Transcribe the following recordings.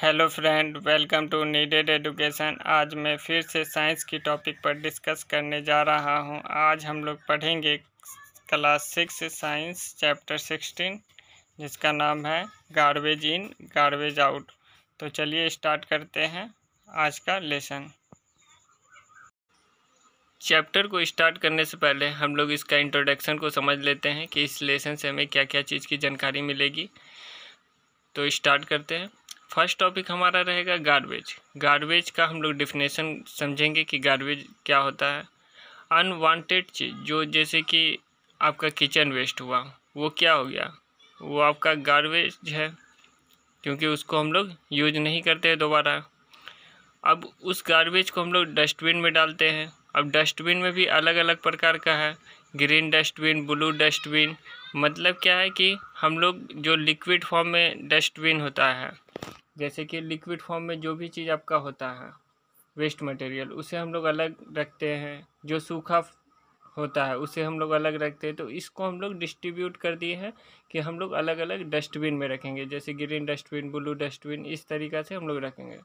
hello friend welcome to needed education आज मैं फिर से साइंस की टॉपिक पर डिस्कस करने जा रहा हूं आज हम लोग पढ़ेंगे class six science chapter sixteen जिसका नाम है गार्बेज इन गार्बेज आउट तो चलिए स्टार्ट करते हैं आज का लेसन चैप्टर को स्टार्ट करने से पहले हम लोग इसका इंट्रोडक्शन को समझ लेते हैं कि इस लेसन से हमें क्या क्या चीज़ की जानकारी मिलेगी तो स्टार्ट करते हैं फर्स्ट टॉपिक हमारा रहेगा गार्बेज गार्बेज का हम लोग डिफिनेशन समझेंगे कि गार्बेज क्या होता है अनवांटेड चीज़ जो जैसे कि आपका किचन वेस्ट हुआ वो क्या हो गया वो आपका गार्बेज है क्योंकि उसको हम लोग यूज नहीं करते हैं दोबारा अब उस गार्बेज को हम लोग डस्टबिन में डालते हैं अब डस्टबिन में भी अलग अलग प्रकार का है ग्रीन डस्टबिन ब्लू डस्टबिन मतलब क्या है कि हम लोग जो लिक्विड फॉर्म में डस्टबिन होता है जैसे कि लिक्विड फॉर्म में जो भी चीज़ आपका होता है वेस्ट मटेरियल उसे हम लोग अलग रखते हैं जो सूखा होता है उसे हम लोग अलग रखते हैं तो इसको हम लोग डिस्ट्रीब्यूट कर दिए हैं कि हम लोग अलग अलग डस्टबिन में रखेंगे जैसे ग्रीन डस्टबिन ब्लू डस्टबिन इस तरीका से हम लोग रखेंगे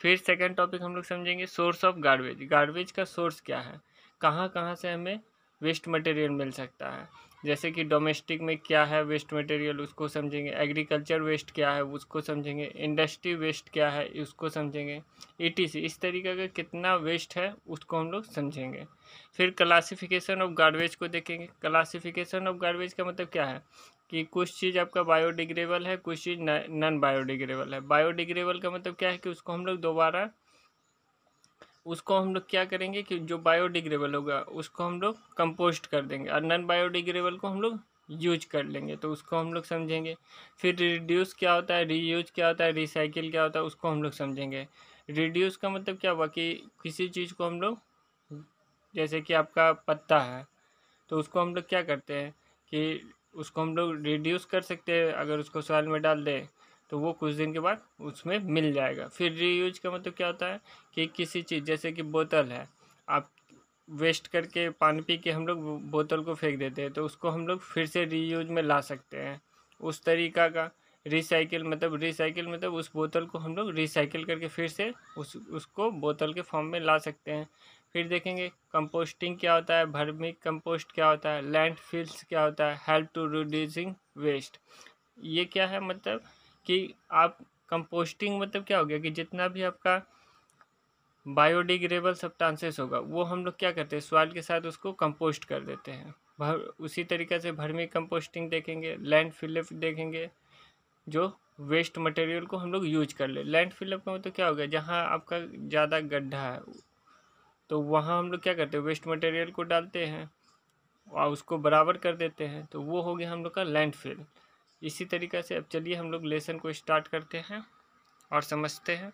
फिर सेकंड टॉपिक हम लोग समझेंगे सोर्स ऑफ गार्बेज गार्बेज का सोर्स क्या है कहाँ कहाँ से हमें वेस्ट मटेरियल मिल सकता है जैसे कि डोमेस्टिक में क्या है वेस्ट मटेरियल उसको समझेंगे एग्रीकल्चर वेस्ट क्या है उसको समझेंगे इंडस्ट्री वेस्ट क्या है उसको समझेंगे ईटीसी इस तरीके का कितना वेस्ट है उसको हम लोग समझेंगे फिर क्लासिफिकेशन ऑफ गार्बेज को देखेंगे क्लासिफिकेशन ऑफ गार्बेज का मतलब क्या है कि कुछ चीज़ आपका बायोडिग्रेबल है कुछ चीज़ नॉन बायोडिग्रेबल है बायोडिग्रेबल का मतलब क्या है कि उसको हम लोग दोबारा उसको हम लोग क्या करेंगे कि जो बायोडिग्रेबल होगा उसको हम लोग कंपोस्ट कर देंगे और नॉन बायोडिग्रेबल को हम लोग यूज कर लेंगे तो उसको हम लोग समझेंगे फिर रिड्यूस क्या होता है रीयूज क्या होता है रिसाइकिल क्या होता है उसको हम लोग समझेंगे रिड्यूस का मतलब क्या हुआ कि किसी चीज़ को हम लोग जैसे कि आपका पत्ता है तो उसको हम लोग क्या करते हैं कि उसको हम लोग रिड्यूस कर सकते हैं अगर उसको सॉइल में डाल दें तो वो कुछ दिन के बाद उसमें मिल जाएगा फिर रीयूज का मतलब क्या होता है कि किसी चीज़ जैसे कि बोतल है आप वेस्ट करके पानी पी के हम लोग बोतल को फेंक देते हैं तो उसको हम लोग फिर से रीयूज में ला सकते हैं उस तरीका का रिसाइकिल मतलब रिसाइकिल मतलब उस बोतल को हम लोग रिसाइकिल करके फिर से उस उसको बोतल के फॉर्म में ला सकते हैं फिर देखेंगे कंपोस्टिंग क्या होता है भर्मिक कंपोस्ट क्या होता है लैंड फील्ड्स क्या होता है हेल्प टू रिड्यूसिंग वेस्ट ये क्या है मतलब कि आप कंपोस्टिंग मतलब क्या हो गया कि जितना भी आपका बायोडिग्रेबल सब्टांसेस होगा वो हम लोग क्या करते हैं सॉइल के साथ उसको कंपोस्ट कर देते हैं भर उसी तरीके से भर्मी कंपोस्टिंग देखेंगे लैंड फिलअप देखेंगे जो वेस्ट मटेरियल को हम लोग यूज कर ले लैंड फिलअप का मतलब क्या हो गया जहाँ आपका ज़्यादा गड्ढा है तो वहाँ हम लोग क्या करते हैं वेस्ट मटेरियल को डालते हैं और उसको बराबर कर देते हैं तो वो हो गया हम लोग का लैंड फिल इसी तरीक़े से अब चलिए हम लोग लेसन को स्टार्ट करते हैं और समझते हैं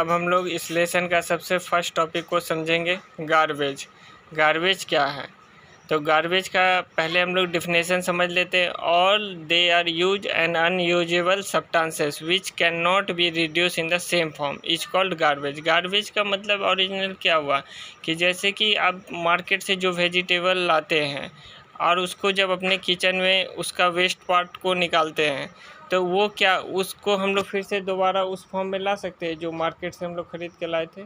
अब हम लोग इस लेसन का सबसे फर्स्ट टॉपिक को समझेंगे गार्बेज गार्बेज क्या है तो गार्बेज का पहले हम लोग डिफिनेशन समझ लेते हैं all they are use and unusable substances which can not be reduce in the same form is called garbage garbage का मतलब ओरिजिनल क्या हुआ कि जैसे कि आप मार्केट से जो वेजिटेबल लाते हैं और उसको जब अपने किचन में उसका वेस्ट पार्ट को निकालते हैं तो वो क्या उसको हम लोग फिर से दोबारा उस फॉर्म में ला सकते हैं जो मार्केट से हम लोग ख़रीद के लाए थे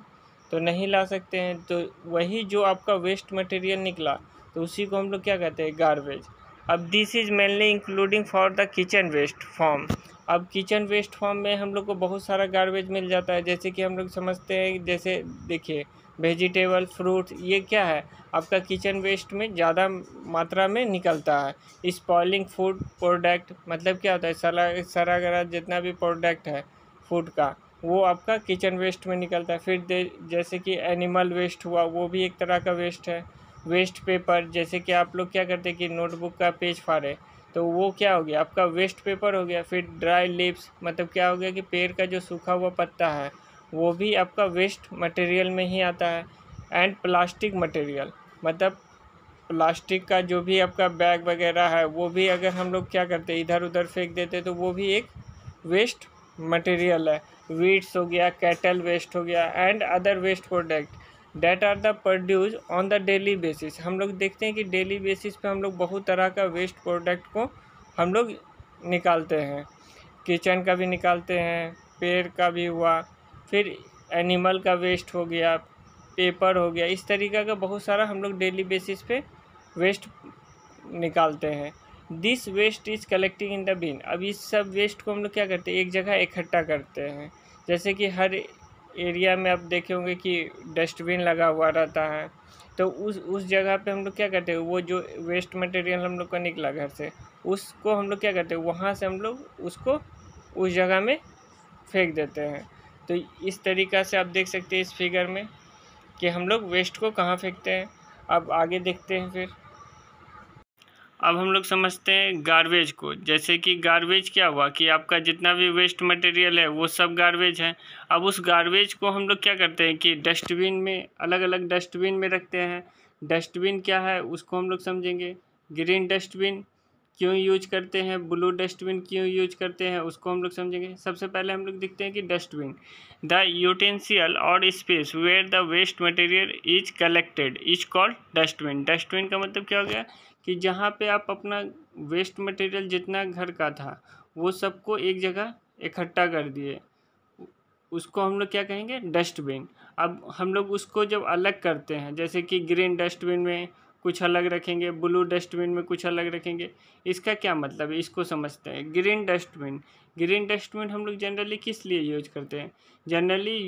तो नहीं ला सकते हैं तो वही जो आपका वेस्ट मटेरियल निकला तो उसी को हम लोग क्या कहते हैं गारबेज अब this is mainly including for the kitchen waste form अब किचन वेस्ट फॉर्म में हम लोग को बहुत सारा गारबेज मिल जाता है जैसे कि हम लोग समझते हैं जैसे देखिए वेजिटेबल फ्रूट ये क्या है आपका किचन वेस्ट में ज़्यादा मात्रा में निकलता है स्पॉइलिंग फूड प्रोडक्ट मतलब क्या होता है सरा सरा गरा जितना भी प्रोडक्ट है फूड का वो आपका किचन वेस्ट में निकलता है फिर जैसे कि एनिमल वेस्ट हुआ वो भी एक तरह का वेस्ट है वेस्ट पेपर जैसे कि आप लोग क्या करते हैं कि नोटबुक का पेज फाड़े तो वो क्या हो गया आपका वेस्ट पेपर हो गया फिर ड्राई लिप्स मतलब क्या हो गया कि पेड़ का जो सूखा हुआ पत्ता है वो भी आपका वेस्ट मटेरियल में ही आता है एंड प्लास्टिक मटेरियल मतलब प्लास्टिक का जो भी आपका बैग वगैरह है वो भी अगर हम लोग क्या करते इधर उधर फेंक देते तो वो भी एक वेस्ट मटेरियल है वीड्स हो गया कैटल वेस्ट हो गया and other waste product that are the produce on the daily basis हम लोग देखते हैं कि डेली बेसिस पे हम लोग बहुत तरह का वेस्ट प्रोडक्ट को हम लोग निकालते हैं किचन का भी निकालते हैं पेड़ का भी हुआ फिर एनिमल का वेस्ट हो गया पेपर हो गया इस तरीका का बहुत सारा हम लोग डेली बेसिस पे वेस्ट निकालते हैं this waste is collecting in the bin अब इस सब वेस्ट को हम लोग क्या करते हैं एक जगह इकट्ठा करते हैं जैसे कि हर एरिया में आप देखे होंगे कि डस्टबिन लगा हुआ रहता है तो उस उस जगह पे हम लोग क्या करते हैं वो जो वेस्ट मटेरियल हम लोग का निकला घर से उसको हम लोग क्या करते हैं वहाँ से हम लोग उसको उस जगह में फेंक देते हैं तो इस तरीक़ा से आप देख सकते हैं इस फिगर में कि हम लोग वेस्ट को कहाँ फेंकते हैं अब आगे देखते हैं फिर अब हम लोग समझते हैं गार्बेज को जैसे कि गार्बेज क्या हुआ कि आपका जितना भी वेस्ट मटेरियल है वो सब गारबेज है अब उस गार्बेज को हम लोग क्या करते हैं कि डस्टबिन में अलग अलग डस्टबिन में रखते हैं डस्टबिन क्या है उसको हम लोग समझेंगे ग्रीन डस्टबिन क्यों यूज करते हैं ब्लू डस्टबिन क्यों यूज करते हैं उसको हम लोग समझेंगे सबसे पहले हम लोग देखते हैं कि डस्टबिन द यूटेंसियल और space where the waste material is collected is called dustbin dustbin का मतलब क्या हो गया कि जहाँ पे आप अपना वेस्ट मटेरियल जितना घर का था वो सबको एक जगह इकट्ठा कर दिए उसको हम लोग क्या कहेंगे डस्टबिन अब हम लोग उसको जब अलग करते हैं जैसे कि ग्रीन डस्टबिन में कुछ अलग रखेंगे ब्लू डस्टबिन में कुछ अलग रखेंगे इसका क्या मतलब है इसको समझते हैं ग्रीन डस्टबिन ग्रीन डस्टबिन हम लोग जनरली किस लिए यूज करते हैं generally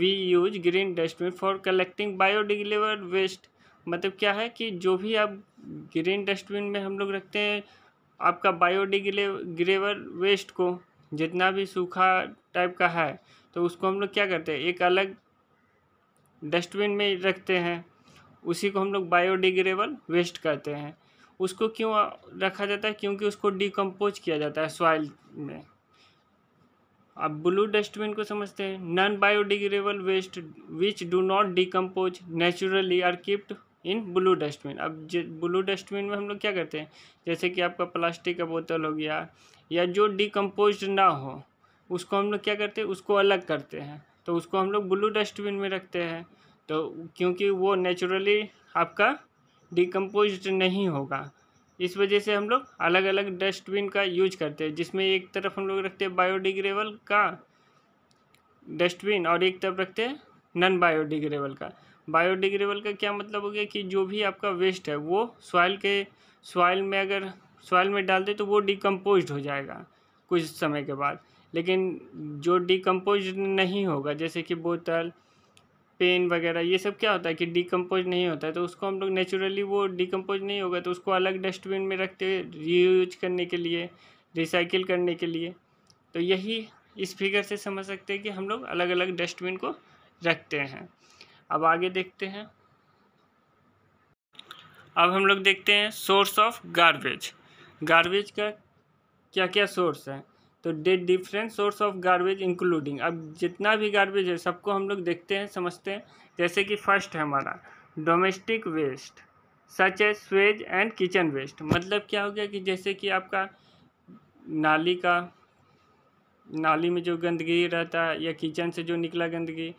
we use green dustbin for collecting biodegradable waste मतलब क्या है कि जो भी आप ग्रीन डस्टबिन में हम लोग रखते हैं आपका ग्रेवर वेस्ट को जितना भी सूखा टाइप का है तो उसको हम लोग क्या करते हैं एक अलग डस्टबिन में रखते हैं उसी को हम लोग बायोडिग्रेबल वेस्ट कहते हैं उसको क्यों रखा जाता है क्योंकि उसको डिकम्पोज किया जाता है सॉइल में अब ब्लू डस्टबिन को समझते हैं non biodegradable waste which do not decompose naturally are kept in blue dustbin अब ब्लू डस्टबिन में हम लोग क्या करते हैं जैसे कि आपका प्लास्टिक का बोतल हो गया या जो डिकम्पोज ना हो उसको हम लोग क्या करते हैं उसको अलग करते हैं तो उसको हम लोग ब्लू डस्टबिन में रखते हैं तो क्योंकि वो नेचुरली आपका डिकम्पोज नहीं होगा इस वजह से हम लोग अलग अलग डस्टबिन का यूज करते हैं जिसमें एक तरफ हम लोग रखते हैं बायोडिग्रेबल का डस्टबिन और एक तरफ रखते हैं नॉन बायोडिग्रेबल का बायोडिग्रेबल का क्या मतलब हो गया कि जो भी आपका वेस्ट है वो सॉइल के सॉइल में अगर सॉइल में डाल दे तो वो डिकम्पोज हो जाएगा कुछ समय के बाद लेकिन जो डिकम्पोज नहीं होगा जैसे कि बोतल पेन वगैरह ये सब क्या होता है कि डिकम्पोज नहीं होता है तो उसको हम लोग नेचुरली वो डिकम्पोज नहीं होगा तो उसको अलग डस्टबिन में रखते रीयूज करने के लिए रिसाइकिल करने के लिए तो यही इस फिगर से समझ सकते हैं कि हम लोग अलग अलग डस्टबिन को रखते हैं अब आगे देखते हैं अब हम लोग देखते हैं सोर्स ऑफ गार्बेज गारबेज का क्या क्या सोर्स है तो the different source of garbage including अब जितना भी गार्बेज है सबको हम लोग देखते हैं समझते हैं जैसे कि फर्स्ट है हमारा domestic waste such as sewage and kitchen waste मतलब क्या हो गया कि जैसे कि आपका नाली का नाली में जो गंदगी रहता है या किचन से जो निकला गंदगी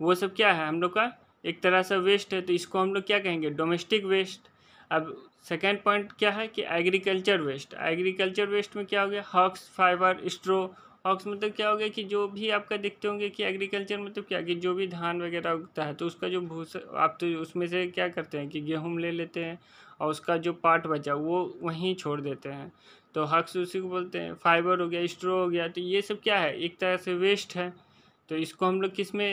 वो सब क्या है हम लोग का एक तरह से वेस्ट है तो इसको हम लोग क्या कहेंगे डोमेस्टिक वेस्ट अब सेकेंड पॉइंट क्या है कि एग्रीकल्चर वेस्ट एग्रीकल्चर वेस्ट में क्या हो गया हॉक्स फाइबर स्ट्रो हॉक्स मतलब क्या हो गया कि जो भी आपका देखते होंगे कि एग्रीकल्चर मतलब क्या कि जो भी धान वगैरह उगता है तो उसका जो भूसा आप तो उसमें से क्या करते हैं कि गेहूँ ले लेते हैं और उसका जो पार्ट बचा वो वहीं छोड़ देते हैं तो हक्स उसी को बोलते हैं फाइबर हो गया स्ट्रो हो गया तो ये सब क्या है एक तरह से वेस्ट है तो इसको हम लोग किस में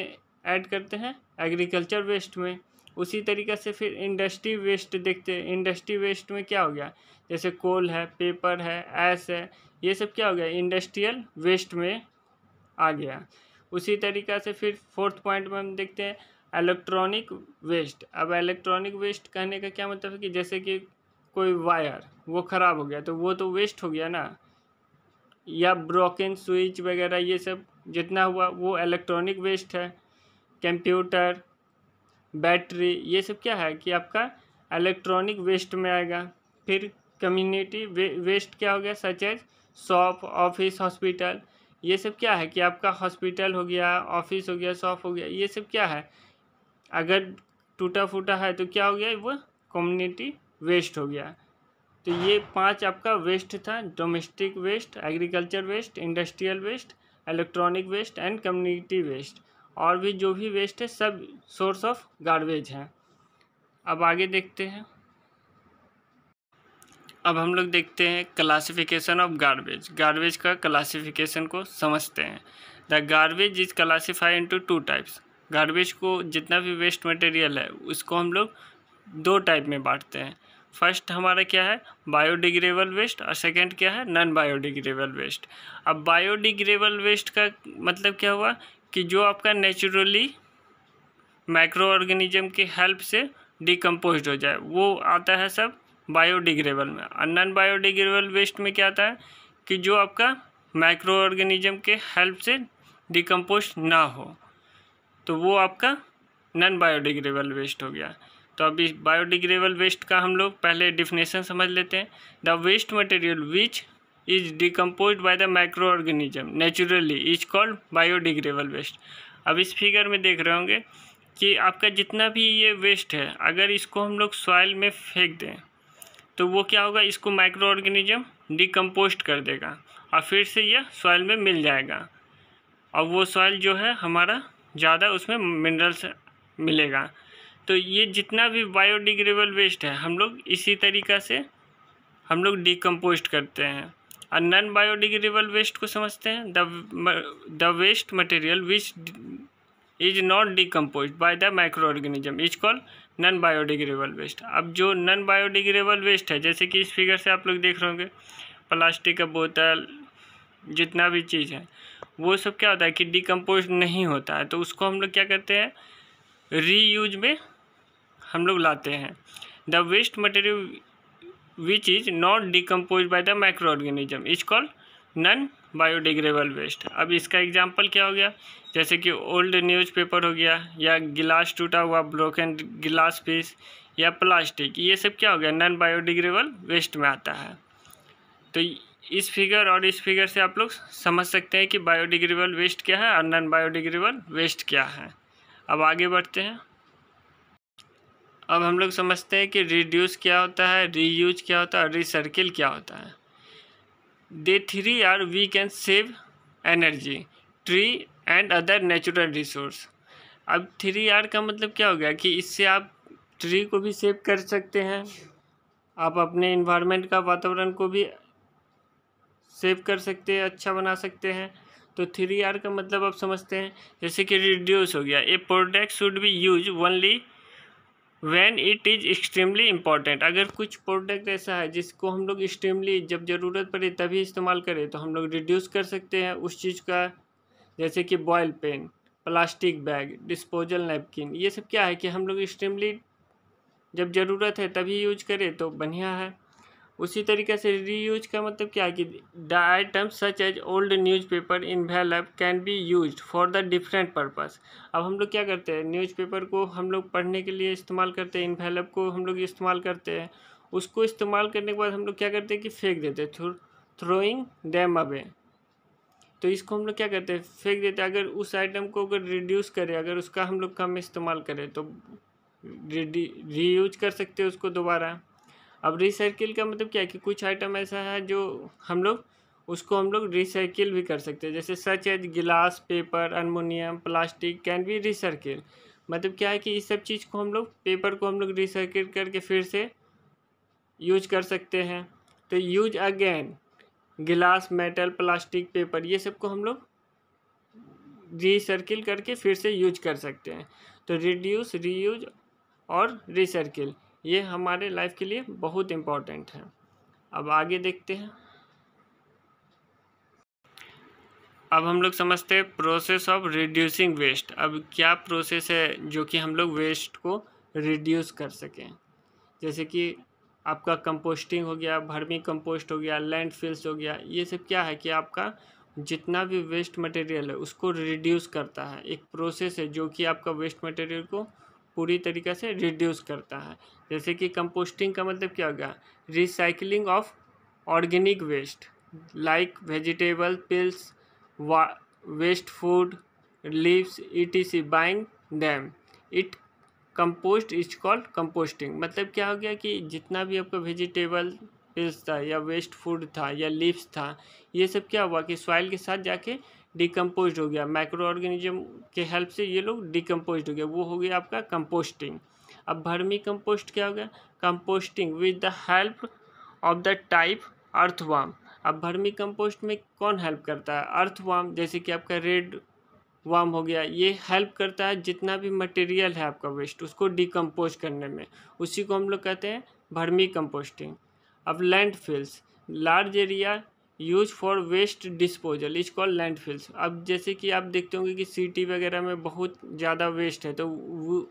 ऐड करते हैं एग्रीकल्चर वेस्ट में उसी तरीके से फिर इंडस्ट्री वेस्ट देखते हैं इंडस्ट्री वेस्ट में क्या हो गया जैसे कोल है पेपर है ऐस है ये सब क्या हो गया इंडस्ट्रियल वेस्ट में आ गया उसी तरीका से फिर फोर्थ पॉइंट में हम देखते हैं इलेक्ट्रॉनिक वेस्ट अब इलेक्ट्रॉनिक वेस्ट कहने का क्या मतलब है कि जैसे कि कोई वायर वो ख़राब हो गया तो वो तो वेस्ट हो गया ना या ब्रोकन स्विच वगैरह ये सब जितना हुआ वो इलेक्ट्रॉनिक वेस्ट है कंप्यूटर बैटरी ये सब क्या है कि आपका इलेक्ट्रॉनिक वेस्ट में आएगा फिर कम्युनिटी वे, वेस्ट क्या हो गया such as shop office hospital ये सब क्या है कि आपका हॉस्पिटल हो गया ऑफिस हो गया शॉप हो गया ये सब क्या है अगर टूटा फूटा है तो क्या हो गया वो कम्युनिटी वेस्ट हो गया तो ये पांच आपका वेस्ट था domestic waste agriculture waste industrial waste electronic waste and community waste और भी जो भी वेस्ट है सब सोर्स ऑफ गार्बेज है अब आगे देखते हैं अब हम लोग देखते हैं क्लासिफिकेशन ऑफ गार्बेज गार्बेज का क्लासिफिकेशन को समझते हैं the garbage is classified into two types garbage को जितना भी वेस्ट मटेरियल है उसको हम लोग दो टाइप में बांटते हैं फर्स्ट हमारा क्या है बायोडिग्रेबल वेस्ट और सेकंड क्या है नॉन बायोडिग्रेबल वेस्ट अब बायोडिग्रेबल वेस्ट का मतलब क्या हुआ कि जो आपका नेचुरली माइक्रो ऑर्गेनिज्म की हेल्प से डिकम्पोज हो जाए वो आता है सब बायोडिग्रेबल में और नॉन बायोडिग्रेबल वेस्ट में क्या आता है कि जो आपका माइक्रो ऑर्गेनिज्म के हेल्प से डिकम्पोज ना हो तो वो आपका नॉन बायोडिग्रेबल वेस्ट हो गया तो अभी बायोडिग्रेबल वेस्ट का हम लोग पहले डिफिनेशन समझ लेते हैं the waste material which is decomposed by the microorganism naturally is called biodegradable waste अब इस फिगर में देख रहे होंगे कि आपका जितना भी ये वेस्ट है अगर इसको हम लोग सॉइल में फेंक दें तो वो क्या होगा इसको माइक्रो ऑर्गेनिज्म डिकम्पोस्ट कर देगा और फिर से यह सॉइल में मिल जाएगा और वो सॉइल जो है हमारा ज़्यादा उसमें मिनरल्स मिलेगा तो ये जितना भी बायोडिग्रेबल वेस्ट है हम लोग इसी तरीक़ा से हम लोग डिकम्पोस्ट करते हैं और नॉन बायोडिग्रेडेबल वेस्ट को समझते हैं the waste material which is not decompose by the microorganism is call non biodegradable waste अब जो नॉन बायोडिग्रेडेबल वेस्ट है जैसे कि इस फिगर से आप लोग देख रहे होंगे प्लास्टिक का बोतल जितना भी चीज़ है वो सब क्या होता है कि डिकम्पोज नहीं होता है तो उसको हम लोग क्या करते हैं रीयूज में हम लोग लाते हैं the waste material which is not decompose by the microorganism is called non biodegradable waste अब इसका एग्जाम्पल क्या हो गया जैसे कि ओल्ड न्यूज़पेपर हो गया या गिलास टूटा हुआ ब्रोकन गिलास पीस या प्लास्टिक ये सब क्या हो गया नन बायोडिग्रेबल वेस्ट में आता है तो इस फिगर और इस फिगर से आप लोग समझ सकते हैं कि बायोडिग्रेबल वेस्ट क्या है और नन बायोडिग्रेबल वेस्ट क्या है अब आगे बढ़ते हैं अब हम लोग समझते हैं कि रिड्यूस क्या होता है रीयूज क्या होता है रिसर्किल क्या होता है the three R we can save energy tree and other natural resource अब थ्री आर का मतलब क्या हो गया कि इससे आप ट्री को भी सेव कर सकते हैं आप अपने इन्वायरमेंट का वातावरण को भी सेव कर सकते हैं अच्छा बना सकते हैं तो थ्री आर का मतलब आप समझते हैं जैसे कि रिड्यूस हो गया a product should be use only when it is extremely important अगर कुछ प्रोडक्ट ऐसा है जिसको हम लोग एक्सट्रीमली जब ज़रूरत पड़े तभी इस्तेमाल करें तो हम लोग रिड्यूस कर सकते हैं उस चीज़ का जैसे कि ball pen plastic bag disposal napkin ये सब क्या है कि हम लोग एक्सट्रीमली जब ज़रूरत है तभी यूज करें तो बढ़िया है उसी तरीके से रीयूज का मतलब क्या है कि the item such as old newspaper envelope can be use for the different purpose अब हम लोग क्या करते हैं न्यूज़पेपर को हम लोग पढ़ने के लिए इस्तेमाल करते हैं इन वेलप को हम लोग इस्तेमाल करते हैं उसको इस्तेमाल करने के बाद हम लोग क्या करते हैं कि फेंक देते हैं थ्रोइंग डैम अवे तो इसको हम लोग क्या करते हैं फेंक देते हैं अगर उस आइटम को अगर रिड्यूस करें अगर उसका हम लोग कम इस्तेमाल करें तो रीयूज कर सकते हैं उसको दोबारा अब रिसाइकिल का मतलब क्या है कि कुछ आइटम ऐसा है जो हम लोग उसको हम लोग रिसाइकिल भी कर सकते हैं जैसे such as glass paper aluminium plastic can be recycle मतलब क्या है कि इस सब चीज़ को हम लोग पेपर को हम लोग रिसाइकिल करके फिर से यूज कर सकते हैं तो use again glass metal plastic paper ये सब को हम लोग रिसर्किल करके फिर से यूज कर सकते हैं तो रिड्यूस रीयूज और रिसर्किल ये हमारे लाइफ के लिए बहुत इम्पॉर्टेंट है अब आगे देखते हैं अब हम लोग समझते हैं प्रोसेस ऑफ रिड्यूसिंग वेस्ट अब क्या प्रोसेस है जो कि हम लोग वेस्ट को रिड्यूस कर सकें जैसे कि आपका कंपोस्टिंग हो गया भर्मी कंपोस्ट हो गया फिल्स हो गया ये सब क्या है कि आपका जितना भी वेस्ट मटेरियल है उसको रिड्यूस करता है एक प्रोसेस है जो कि आपका वेस्ट मटेरियल को पूरी तरीके से रिड्यूस करता है जैसे कि कंपोस्टिंग का मतलब क्या हो गया recycling of organic waste like vegetable peels waste food leaves see buying dam it compost is called composting मतलब क्या हो गया कि जितना भी आपका वेजिटेबल पिल्स था या वेस्ट फूड था या लीव्स था ये सब क्या हुआ कि सॉइल के साथ जाके डिकम्पोज हो गया माइक्रो ऑर्गेनिज्म के हेल्प से ये लोग डिकम्पोज हो गया वो हो गया आपका कंपोस्टिंग अब भर्मी कंपोस्ट क्या हो गया composting with the help of the type earthworm अब भर्मी कंपोस्ट में कौन हेल्प करता है अर्थवाम जैसे कि आपका रेड वाम हो गया ये हेल्प करता है जितना भी मटेरियल है आपका वेस्ट उसको डिकम्पोज करने में उसी को हम लोग कहते हैं भर्मी कंपोस्टिंग अब land fills large area use for waste disposal is call landfills अब जैसे कि आप देखते होंगे कि सिटी वगैरह में बहुत ज़्यादा वेस्ट है तो वो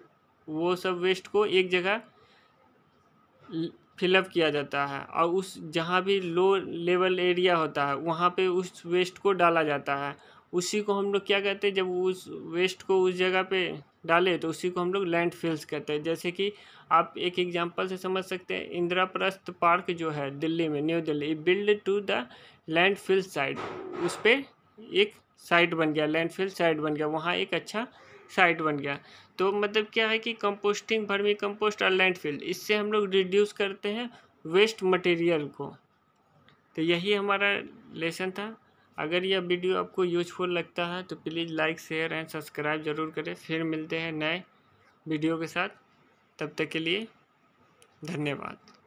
वो सब वेस्ट को एक जगह फिलअप किया जाता है और उस जहाँ भी लो लेवल एरिया होता है वहाँ पे उस वेस्ट को डाला जाता है उसी को हम लोग क्या कहते हैं जब उस वेस्ट को उस जगह पे डाले तो उसी को हम लोग लैंड फील्ड्स कहते हैं जैसे कि आप एक एग्जांपल से समझ सकते हैं इंदिराप्रस्थ पार्क जो है दिल्ली में New Delhi build to the land fills side उस पर एक साइट बन गया लैंड फिल्स साइट बन गया वहाँ एक अच्छा साइट बन गया तो मतलब क्या है कि कंपोस्टिंग भरमी कंपोस्ट और लैंड फील्ड इससे हम लोग रिड्यूस करते हैं वेस्ट मटेरियल को तो यही हमारा लेसन था अगर यह वीडियो आपको यूजफुल लगता है तो please like share and subscribe ज़रूर करें फिर मिलते हैं नए वीडियो के साथ तब तक के लिए धन्यवाद